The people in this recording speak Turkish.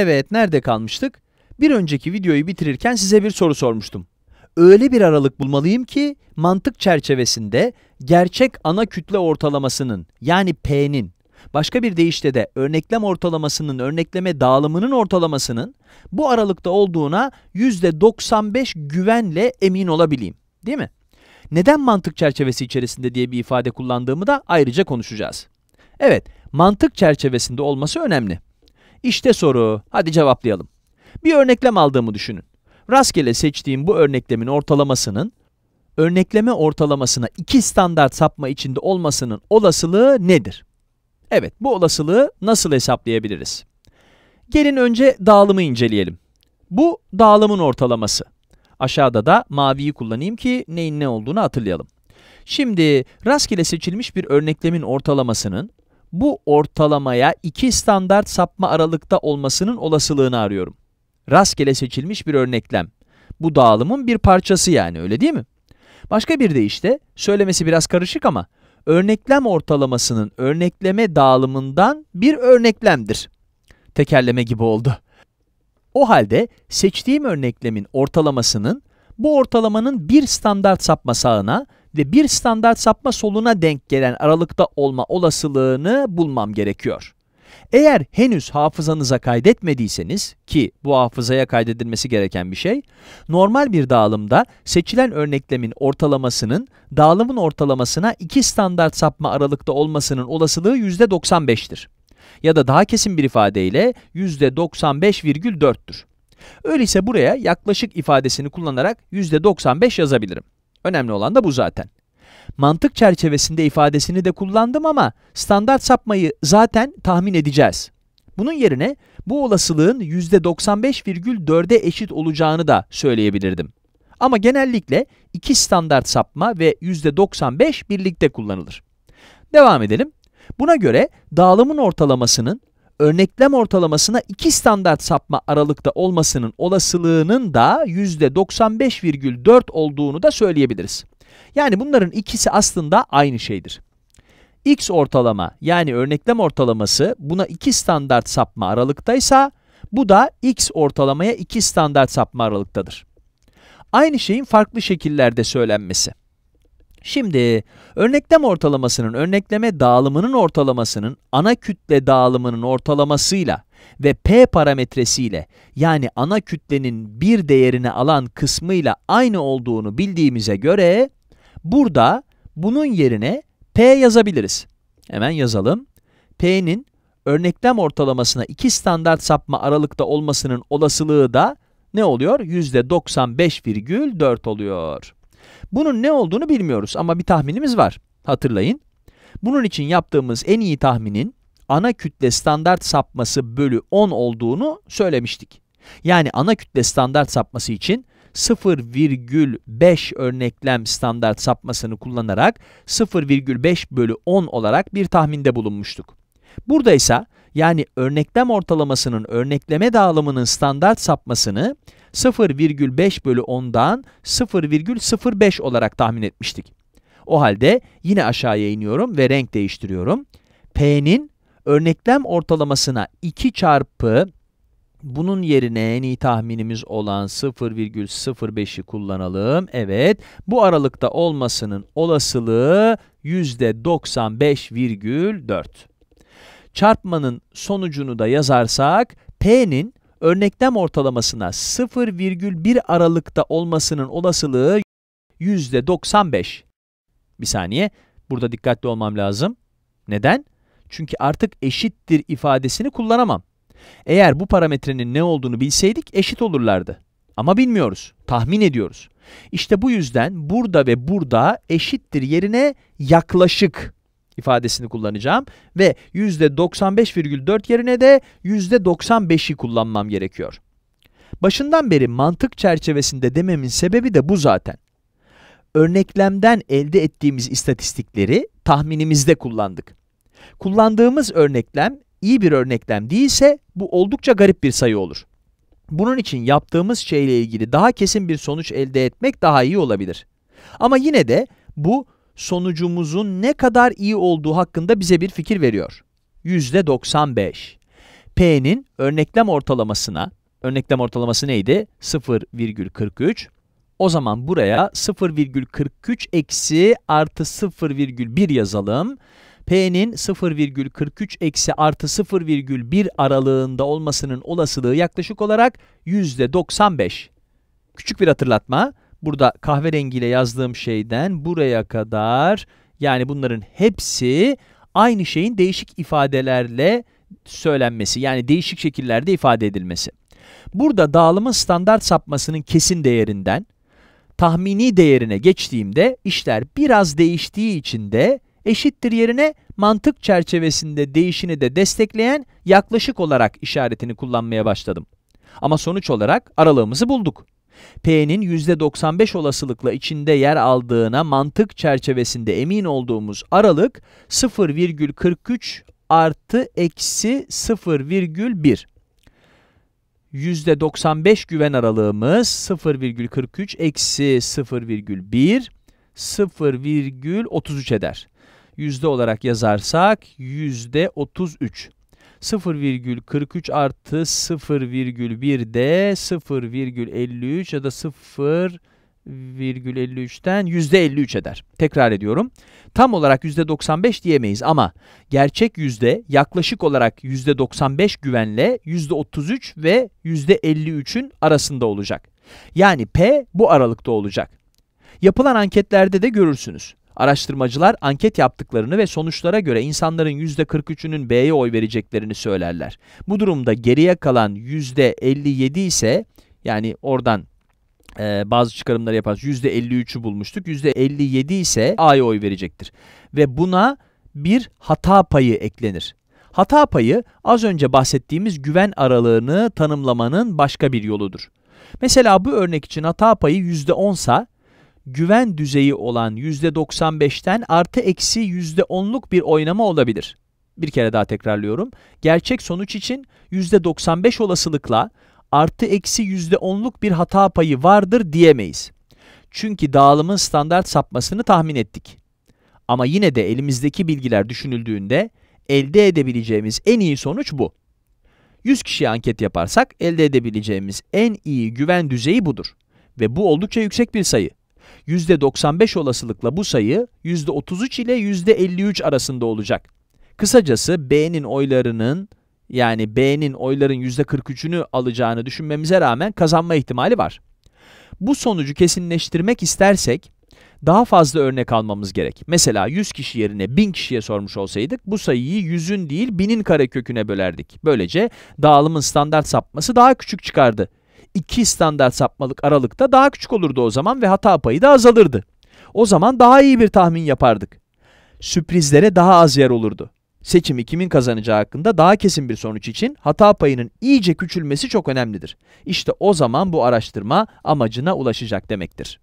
Evet, nerede kalmıştık? Bir önceki videoyu bitirirken size bir soru sormuştum. Öyle bir aralık bulmalıyım ki mantık çerçevesinde gerçek ana kütle ortalamasının yani P'nin başka bir deyişle de örneklem ortalamasının örnekleme dağılımının ortalamasının bu aralıkta olduğuna %95 güvenle emin olabileyim. Değil mi? Neden mantık çerçevesi içerisinde diye bir ifade kullandığımı da ayrıca konuşacağız. Evet, mantık çerçevesinde olması önemli. İşte soru. Hadi cevaplayalım. Bir örneklem aldığımı düşünün. Rastgele seçtiğim bu örneklemin ortalamasının örnekleme ortalamasına iki standart sapma içinde olmasının olasılığı nedir? Evet, bu olasılığı nasıl hesaplayabiliriz? Gelin önce dağılımı inceleyelim. Bu dağılımın ortalaması. Aşağıda da maviyi kullanayım ki neyin ne olduğunu hatırlayalım. Şimdi rastgele seçilmiş bir örneklemin ortalamasının bu ortalamaya iki standart sapma aralıkta olmasının olasılığını arıyorum. Rastgele seçilmiş bir örneklem. Bu dağılımın bir parçası yani öyle değil mi? Başka bir de işte, söylemesi biraz karışık ama, örneklem ortalamasının örnekleme dağılımından bir örneklemdir. Tekerleme gibi oldu. O halde seçtiğim örneklemin ortalamasının bu ortalamanın bir standart sapma sağına ve bir standart sapma soluna denk gelen aralıkta olma olasılığını bulmam gerekiyor. Eğer henüz hafızanıza kaydetmediyseniz ki bu hafızaya kaydedilmesi gereken bir şey, normal bir dağılımda seçilen örneklemin ortalamasının dağılımın ortalamasına iki standart sapma aralıkta olmasının olasılığı %95'tir. Ya da daha kesin bir ifadeyle %95,4'tür. Öyleyse buraya yaklaşık ifadesini kullanarak %95 yazabilirim. Önemli olan da bu zaten. Mantık çerçevesinde ifadesini de kullandım ama standart sapmayı zaten tahmin edeceğiz. Bunun yerine bu olasılığın %95,4'e eşit olacağını da söyleyebilirdim. Ama genellikle iki standart sapma ve %95 birlikte kullanılır. Devam edelim. Buna göre dağılımın ortalamasının örneklem ortalamasına iki standart sapma aralıkta olmasının olasılığının da %95,4 olduğunu da söyleyebiliriz. Yani bunların ikisi aslında aynı şeydir. X ortalama yani örneklem ortalaması buna iki standart sapma aralıktaysa bu da X ortalamaya iki standart sapma aralıktadır. Aynı şeyin farklı şekillerde söylenmesi. Şimdi örneklem ortalamasının örnekleme dağılımının ortalamasının ana kütle dağılımının ortalamasıyla ve p parametresiyle yani ana kütlenin bir değerini alan kısmıyla aynı olduğunu bildiğimize göre burada bunun yerine p yazabiliriz. Hemen yazalım. p'nin örneklem ortalamasına iki standart sapma aralıkta olmasının olasılığı da ne oluyor? %95,4 oluyor. Bunun ne olduğunu bilmiyoruz ama bir tahminimiz var. Hatırlayın. Bunun için yaptığımız en iyi tahminin ana kütle standart sapması bölü 10 olduğunu söylemiştik. Yani ana kütle standart sapması için 0,5 örneklem standart sapmasını kullanarak 0,5 bölü 10 olarak bir tahminde bulunmuştuk. Burada ise yani örneklem ortalamasının örnekleme dağılımının standart sapmasını 0,5 bölü 10'dan 0,05 olarak tahmin etmiştik. O halde yine aşağıya iniyorum ve renk değiştiriyorum. P'nin örneklem ortalamasına 2 çarpı bunun yerine en iyi tahminimiz olan 0,05'i kullanalım. Evet, bu aralıkta olmasının olasılığı %95,4. Çarpmanın sonucunu da yazarsak P'nin örneklem ortalamasına 0,1 aralıkta olmasının olasılığı %95. Bir saniye, burada dikkatli olmam lazım. Neden? Çünkü artık eşittir ifadesini kullanamam. Eğer bu parametrenin ne olduğunu bilseydik eşit olurlardı. Ama bilmiyoruz, tahmin ediyoruz. İşte bu yüzden burada ve burada eşittir yerine yaklaşık ifadesini kullanacağım ve %95,4 yerine de %95'i kullanmam gerekiyor. Başından beri mantık çerçevesinde dememin sebebi de bu zaten. Örneklemden elde ettiğimiz istatistikleri tahminimizde kullandık. Kullandığımız örneklem iyi bir örneklem değilse bu oldukça garip bir sayı olur. Bunun için yaptığımız şeyle ilgili daha kesin bir sonuç elde etmek daha iyi olabilir. Ama yine de bu sonucumuzun ne kadar iyi olduğu hakkında bize bir fikir veriyor. %95. P'nin örneklem ortalamasına, örneklem ortalaması neydi? 0,43. O zaman buraya 0,43 eksi artı 0,1 yazalım. P'nin 0,43 eksi artı 0,1 aralığında olmasının olasılığı yaklaşık olarak %95. Küçük bir hatırlatma burada kahverengiyle yazdığım şeyden buraya kadar yani bunların hepsi aynı şeyin değişik ifadelerle söylenmesi yani değişik şekillerde ifade edilmesi. Burada dağılımın standart sapmasının kesin değerinden tahmini değerine geçtiğimde işler biraz değiştiği için de eşittir yerine mantık çerçevesinde değişini de destekleyen yaklaşık olarak işaretini kullanmaya başladım. Ama sonuç olarak aralığımızı bulduk. P'nin %95 olasılıkla içinde yer aldığına mantık çerçevesinde emin olduğumuz aralık 0,43 artı eksi 0,1. %95 güven aralığımız 0,43 eksi 0,1 0,33 eder. Yüzde olarak yazarsak yüzde %33. 0,43 artı 0,1 de 0,53 ya da 0 %53'ten %53 eder. Tekrar ediyorum. Tam olarak %95 diyemeyiz ama gerçek yüzde yaklaşık olarak %95 güvenle %33 ve %53'ün arasında olacak. Yani P bu aralıkta olacak. Yapılan anketlerde de görürsünüz. Araştırmacılar anket yaptıklarını ve sonuçlara göre insanların %43'ünün B'ye oy vereceklerini söylerler. Bu durumda geriye kalan %57 ise yani oradan e, bazı çıkarımları yaparız. %53'ü bulmuştuk. %57 ise A'ya oy verecektir. Ve buna bir hata payı eklenir. Hata payı az önce bahsettiğimiz güven aralığını tanımlamanın başka bir yoludur. Mesela bu örnek için hata payı %10 sa güven düzeyi olan %95'ten artı eksi %10'luk bir oynama olabilir. Bir kere daha tekrarlıyorum. Gerçek sonuç için %95 olasılıkla artı eksi %10'luk bir hata payı vardır diyemeyiz. Çünkü dağılımın standart sapmasını tahmin ettik. Ama yine de elimizdeki bilgiler düşünüldüğünde elde edebileceğimiz en iyi sonuç bu. 100 kişiye anket yaparsak elde edebileceğimiz en iyi güven düzeyi budur. Ve bu oldukça yüksek bir sayı. %95 olasılıkla bu sayı %33 ile %53 arasında olacak. Kısacası B'nin oylarının yani B'nin oyların %43'ünü alacağını düşünmemize rağmen kazanma ihtimali var. Bu sonucu kesinleştirmek istersek daha fazla örnek almamız gerek. Mesela 100 kişi yerine 1000 kişiye sormuş olsaydık bu sayıyı 100'ün değil 1000'in kareköküne bölerdik. Böylece dağılımın standart sapması daha küçük çıkardı. 2 standart sapmalık aralıkta daha küçük olurdu o zaman ve hata payı da azalırdı. O zaman daha iyi bir tahmin yapardık. Sürprizlere daha az yer olurdu. Seçimi kimin kazanacağı hakkında daha kesin bir sonuç için hata payının iyice küçülmesi çok önemlidir. İşte o zaman bu araştırma amacına ulaşacak demektir.